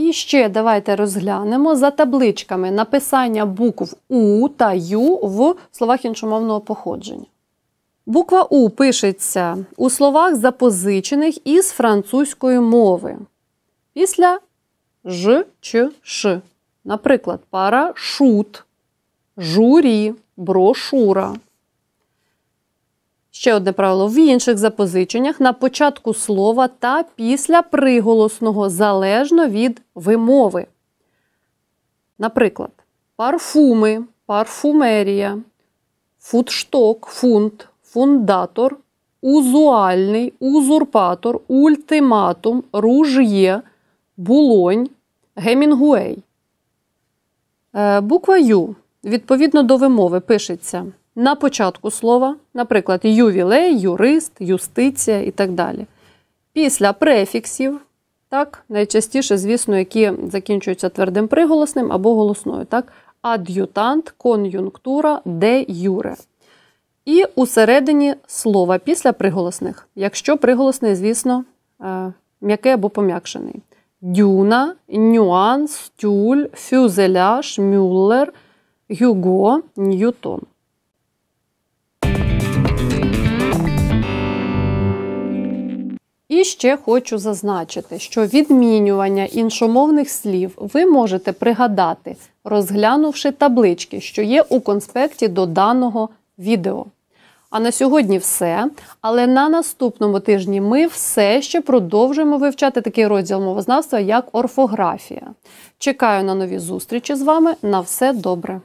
І ще давайте розглянемо за табличками написання букв У та Ю в словах іншомовного походження. Буква У пишеться у словах запозичених із французької мови. Після Ж чи Ш. Наприклад, парашут журі, брошура. Ще одне правило в інших запозиченнях на початку слова та після приголосного залежно від вимови. Наприклад, парфуми, парфумерія, Футшток, фунт, фундатор, узуальний, узурпатор, ультиматум, руж'є, булонь, гемінгуей. Е, буква Ю відповідно до вимови пишеться на початку слова, наприклад, ювілей, юрист, юстиція і так далі. Після префіксів, так, найчастіше, звісно, які закінчуються твердим приголосним або голосною. так, Ад'ютант, кон'юнктура, де юре. І усередині слова після приголосних, якщо приголосний, звісно, е, м'який або пом'якшений. Дюна, нюанс, тюль, фюзеляж, мюллер, гюго, ньютон. І ще хочу зазначити, що відмінювання іншомовних слів ви можете пригадати, розглянувши таблички, що є у конспекті до даного відео. А на сьогодні все. Але на наступному тижні ми все ще продовжуємо вивчати такий розділ мовознавства, як орфографія. Чекаю на нові зустрічі з вами. На все добре!